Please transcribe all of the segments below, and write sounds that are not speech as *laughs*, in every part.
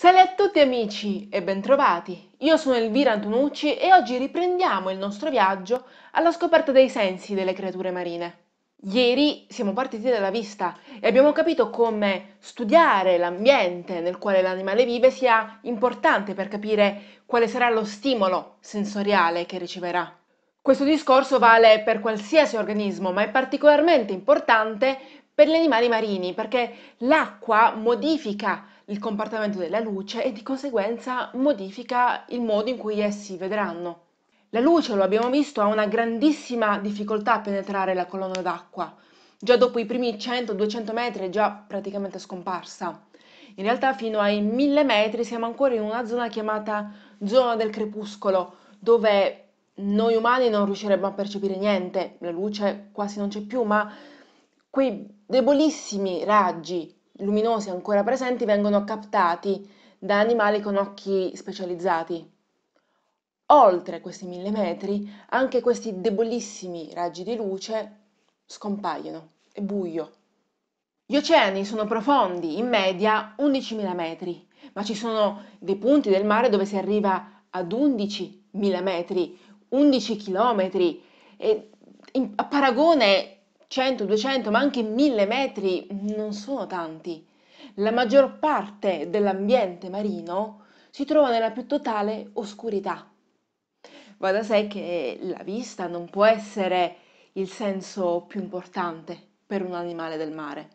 Salve a tutti amici e bentrovati! Io sono Elvira Antonucci e oggi riprendiamo il nostro viaggio alla scoperta dei sensi delle creature marine. Ieri siamo partiti dalla vista e abbiamo capito come studiare l'ambiente nel quale l'animale vive sia importante per capire quale sarà lo stimolo sensoriale che riceverà. Questo discorso vale per qualsiasi organismo, ma è particolarmente importante per gli animali marini perché l'acqua modifica il comportamento della luce e di conseguenza modifica il modo in cui essi vedranno. La luce, lo abbiamo visto, ha una grandissima difficoltà a penetrare la colonna d'acqua, già dopo i primi 100-200 metri è già praticamente scomparsa. In realtà fino ai 1000 metri siamo ancora in una zona chiamata zona del crepuscolo, dove noi umani non riusciremmo a percepire niente, la luce quasi non c'è più, ma quei debolissimi raggi luminosi ancora presenti vengono captati da animali con occhi specializzati. Oltre questi mille metri, anche questi debolissimi raggi di luce scompaiono, è buio. Gli oceani sono profondi, in media 11.000 metri, ma ci sono dei punti del mare dove si arriva ad 11.000 metri, 11 chilometri, e a paragone 100, 200, ma anche 1000 metri non sono tanti. La maggior parte dell'ambiente marino si trova nella più totale oscurità. Va da sé che la vista non può essere il senso più importante per un animale del mare.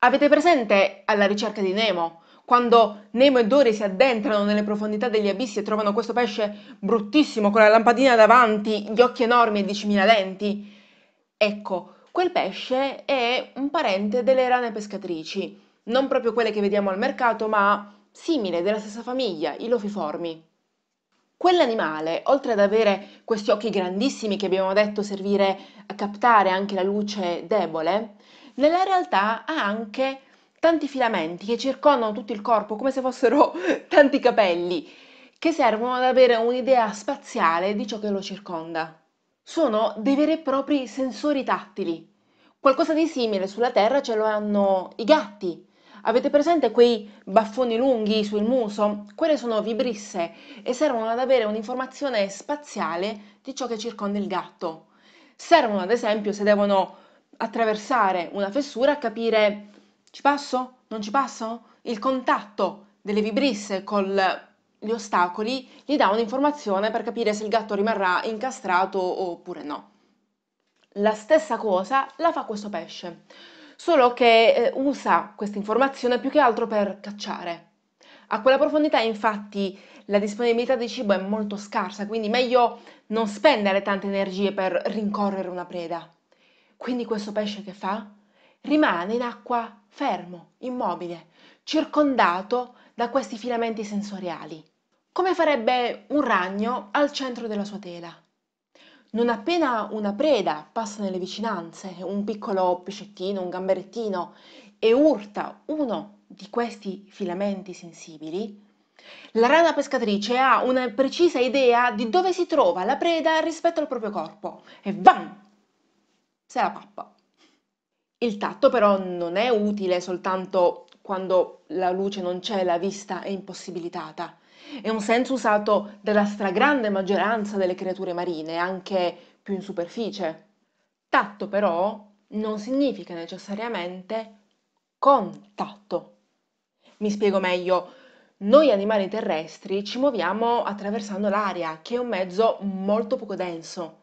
Avete presente alla ricerca di Nemo, quando Nemo e Dory si addentrano nelle profondità degli abissi e trovano questo pesce bruttissimo con la lampadina davanti, gli occhi enormi e 10.000 lenti? Ecco, Quel pesce è un parente delle rane pescatrici, non proprio quelle che vediamo al mercato, ma simile, della stessa famiglia, i lofiformi. Quell'animale, oltre ad avere questi occhi grandissimi che abbiamo detto servire a captare anche la luce debole, nella realtà ha anche tanti filamenti che circondano tutto il corpo come se fossero *laughs* tanti capelli, che servono ad avere un'idea spaziale di ciò che lo circonda sono dei veri e propri sensori tattili. Qualcosa di simile sulla Terra ce lo hanno i gatti. Avete presente quei baffoni lunghi sul muso? Quelle sono vibrisse e servono ad avere un'informazione spaziale di ciò che circonda il gatto. Servono ad esempio se devono attraversare una fessura a capire ci passo? Non ci passo? Il contatto delle vibrisse col gli ostacoli gli dà un'informazione per capire se il gatto rimarrà incastrato oppure no. La stessa cosa la fa questo pesce, solo che eh, usa questa informazione più che altro per cacciare. A quella profondità infatti la disponibilità di cibo è molto scarsa, quindi meglio non spendere tante energie per rincorrere una preda. Quindi questo pesce che fa? Rimane in acqua fermo, immobile, circondato da questi filamenti sensoriali come farebbe un ragno al centro della sua tela. Non appena una preda passa nelle vicinanze, un piccolo pescettino, un gamberettino, e urta uno di questi filamenti sensibili, la rana pescatrice ha una precisa idea di dove si trova la preda rispetto al proprio corpo e bam! Se la pappa. Il tatto però non è utile soltanto quando la luce non c'è, e la vista è impossibilitata è un senso usato dalla stragrande maggioranza delle creature marine, anche più in superficie. Tatto però non significa necessariamente contatto. Mi spiego meglio. Noi animali terrestri ci muoviamo attraversando l'aria, che è un mezzo molto poco denso.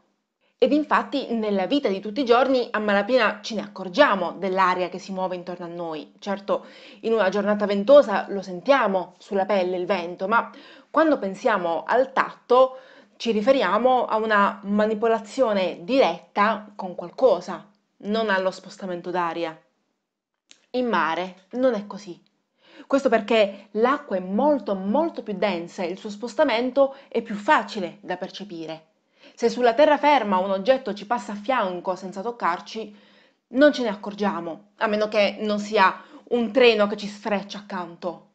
Ed infatti nella vita di tutti i giorni a malapena ce ne accorgiamo dell'aria che si muove intorno a noi. Certo, in una giornata ventosa lo sentiamo sulla pelle il vento, ma quando pensiamo al tatto ci riferiamo a una manipolazione diretta con qualcosa, non allo spostamento d'aria. In mare non è così. Questo perché l'acqua è molto molto più densa e il suo spostamento è più facile da percepire. Se sulla terraferma un oggetto ci passa a fianco senza toccarci, non ce ne accorgiamo, a meno che non sia un treno che ci sfreccia accanto.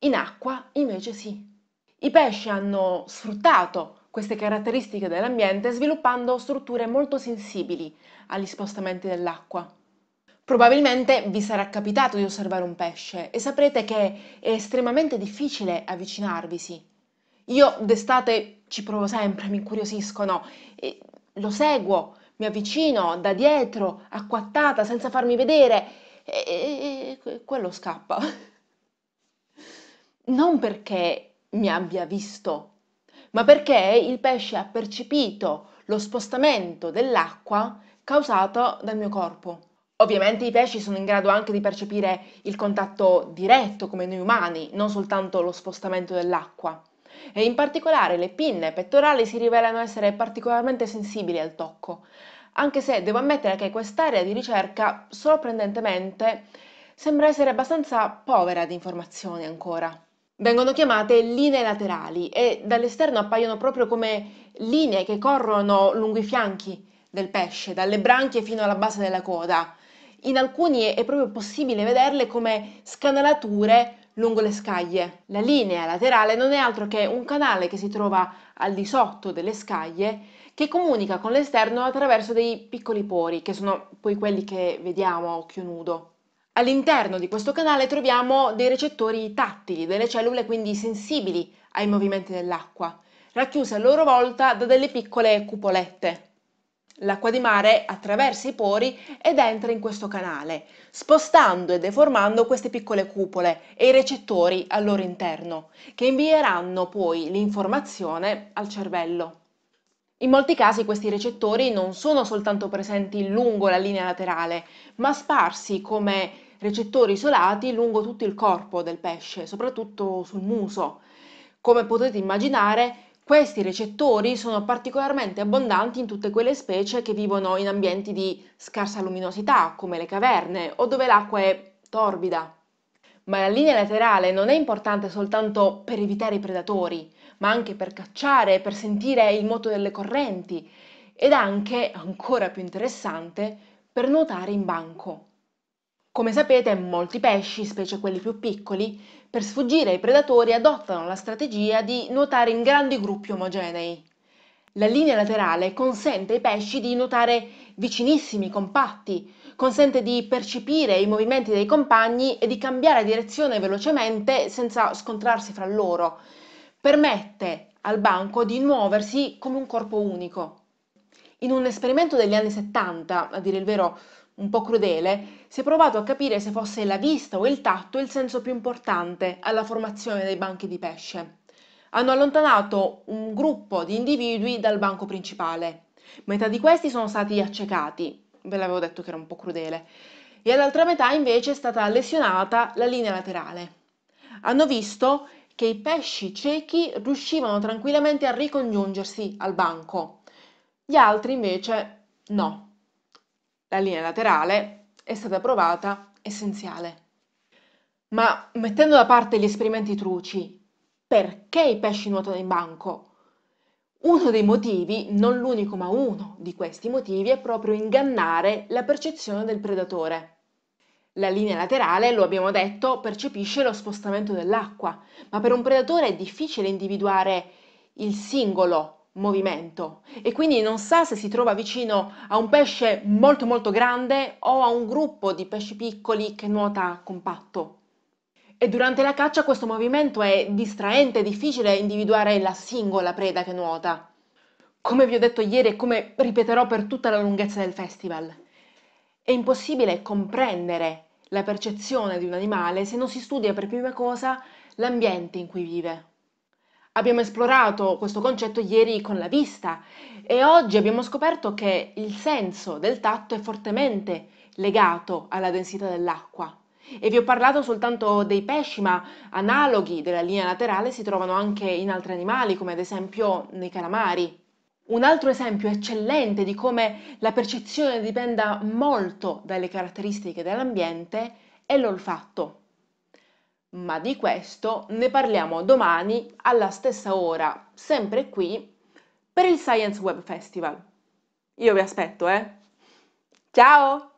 In acqua invece sì. I pesci hanno sfruttato queste caratteristiche dell'ambiente sviluppando strutture molto sensibili agli spostamenti dell'acqua. Probabilmente vi sarà capitato di osservare un pesce e saprete che è estremamente difficile avvicinarvisi. Io d'estate ci provo sempre, mi incuriosiscono, e lo seguo, mi avvicino da dietro, acquattata, senza farmi vedere, e, e, e quello scappa. Non perché mi abbia visto, ma perché il pesce ha percepito lo spostamento dell'acqua causato dal mio corpo. Ovviamente i pesci sono in grado anche di percepire il contatto diretto come noi umani, non soltanto lo spostamento dell'acqua e in particolare le pinne pettorali si rivelano essere particolarmente sensibili al tocco, anche se devo ammettere che quest'area di ricerca sorprendentemente sembra essere abbastanza povera di informazioni ancora. Vengono chiamate linee laterali e dall'esterno appaiono proprio come linee che corrono lungo i fianchi del pesce, dalle branchie fino alla base della coda. In alcuni è proprio possibile vederle come scanalature lungo le scaglie. La linea laterale non è altro che un canale che si trova al di sotto delle scaglie che comunica con l'esterno attraverso dei piccoli pori, che sono poi quelli che vediamo a occhio nudo. All'interno di questo canale troviamo dei recettori tattili, delle cellule quindi sensibili ai movimenti dell'acqua, racchiuse a loro volta da delle piccole cupolette. L'acqua di mare attraversa i pori ed entra in questo canale, spostando e deformando queste piccole cupole e i recettori al loro interno, che invieranno poi l'informazione al cervello. In molti casi questi recettori non sono soltanto presenti lungo la linea laterale, ma sparsi come recettori isolati lungo tutto il corpo del pesce, soprattutto sul muso. Come potete immaginare, questi recettori sono particolarmente abbondanti in tutte quelle specie che vivono in ambienti di scarsa luminosità, come le caverne, o dove l'acqua è torbida. Ma la linea laterale non è importante soltanto per evitare i predatori, ma anche per cacciare, per sentire il moto delle correnti ed anche, ancora più interessante, per nuotare in banco. Come sapete, molti pesci, specie quelli più piccoli, per sfuggire ai predatori adottano la strategia di nuotare in grandi gruppi omogenei. La linea laterale consente ai pesci di nuotare vicinissimi, compatti, consente di percepire i movimenti dei compagni e di cambiare direzione velocemente senza scontrarsi fra loro. Permette al banco di muoversi come un corpo unico. In un esperimento degli anni 70, a dire il vero un po' crudele, si è provato a capire se fosse la vista o il tatto il senso più importante alla formazione dei banchi di pesce. Hanno allontanato un gruppo di individui dal banco principale. Metà di questi sono stati accecati, ve l'avevo detto che era un po' crudele, e all'altra metà invece è stata lesionata la linea laterale. Hanno visto che i pesci ciechi riuscivano tranquillamente a ricongiungersi al banco, gli altri invece no la linea laterale è stata provata essenziale. Ma mettendo da parte gli esperimenti truci, perché i pesci nuotano in banco? Uno dei motivi, non l'unico ma uno di questi motivi, è proprio ingannare la percezione del predatore. La linea laterale, lo abbiamo detto, percepisce lo spostamento dell'acqua, ma per un predatore è difficile individuare il singolo movimento e quindi non sa se si trova vicino a un pesce molto molto grande o a un gruppo di pesci piccoli che nuota compatto. E durante la caccia questo movimento è distraente, è difficile individuare la singola preda che nuota, come vi ho detto ieri e come ripeterò per tutta la lunghezza del festival. È impossibile comprendere la percezione di un animale se non si studia per prima cosa l'ambiente in cui vive. Abbiamo esplorato questo concetto ieri con la vista e oggi abbiamo scoperto che il senso del tatto è fortemente legato alla densità dell'acqua. E vi ho parlato soltanto dei pesci, ma analoghi della linea laterale si trovano anche in altri animali, come ad esempio nei calamari. Un altro esempio eccellente di come la percezione dipenda molto dalle caratteristiche dell'ambiente è l'olfatto ma di questo ne parliamo domani alla stessa ora, sempre qui, per il Science Web Festival. Io vi aspetto, eh? Ciao!